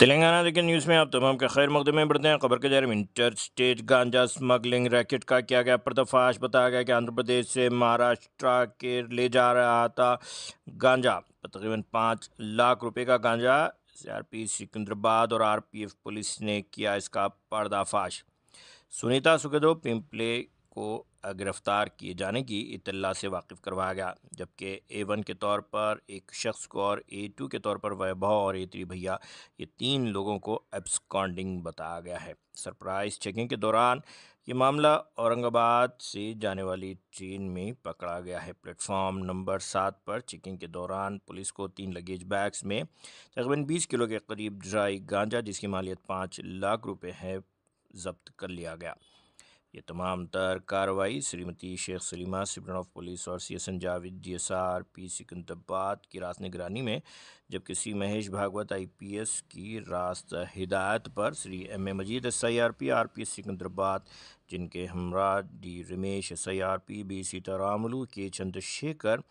तेलंगाना लेकिन न्यूज़ में आप तमाम के खैर मुकदमे में बढ़ते हैं खबर के जरिए interstate ganja smuggling racket का किया गया पर्दाफाश बताया गया कि आंध्र प्रदेश से महाराष्ट्र के ले जा रहा था गांजा तकरीबन पाँच लाख रुपए का गांजा सीआरपी सिकंदराबाद और आरपीएफ पुलिस ने किया इसका पर्दाफाश सुनीता सुखदो पिंपले को गिरफ्तार किए जाने की इतला से वाकिफ़ करवाया गया जबकि ए वन के तौर पर एक शख्स को और ए टू के तौर पर वैभव और ए थ्री भैया ये तीन लोगों को एब्सकॉन्डिंग बताया गया है सरप्राइज़ चेकिंग के दौरान ये मामला औरंगाबाद से जाने वाली ट्रेन में पकड़ा गया है प्लेटफॉर्म नंबर सात पर चेकिंग के दौरान पुलिस को तीन लगेज बैग्स में तकरीबन बीस किलो के करीब ड्राई गांजा जिसकी मालियत पाँच लाख रुपये है जब्त कर लिया गया ये तमाम तर कार्रवाई श्रीमती शेख सलीमा सिब्रन ऑफ पुलिस और C S N Javed D S R P Secunderabad की रास निगरानी में जबकि C Mahesh Bhagwat I P S की रास्त हिदायत पर Shri M A Majeed S I R P R P S Secunderabad जिनके हमरा D Ramesh S I R P B Sitaramulu K Chandrashekar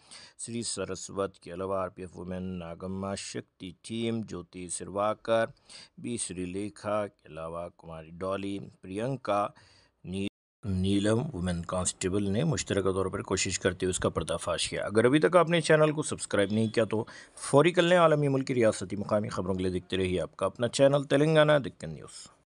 Shri Saraswat के अलावा R P F women Nagamma Shakti team ज्योति सिरवाकर बी श्रीलेखा के अलावा कुमारी डॉली प्रियंका नीलम वुमेन कांस्टेबल ने मुश्तरक तौर पर कोशिश करते हुए उसका पर्दाफाश किया अगर अभी तक आपने चैनल को सब्सक्राइब नहीं किया तो फौरी कल लें आलमी मुल्क की रियासती मुकामी खबरों के लिए देखते रहिए आपका अपना चैनल तेलंगाना दिक्कत न्यूज़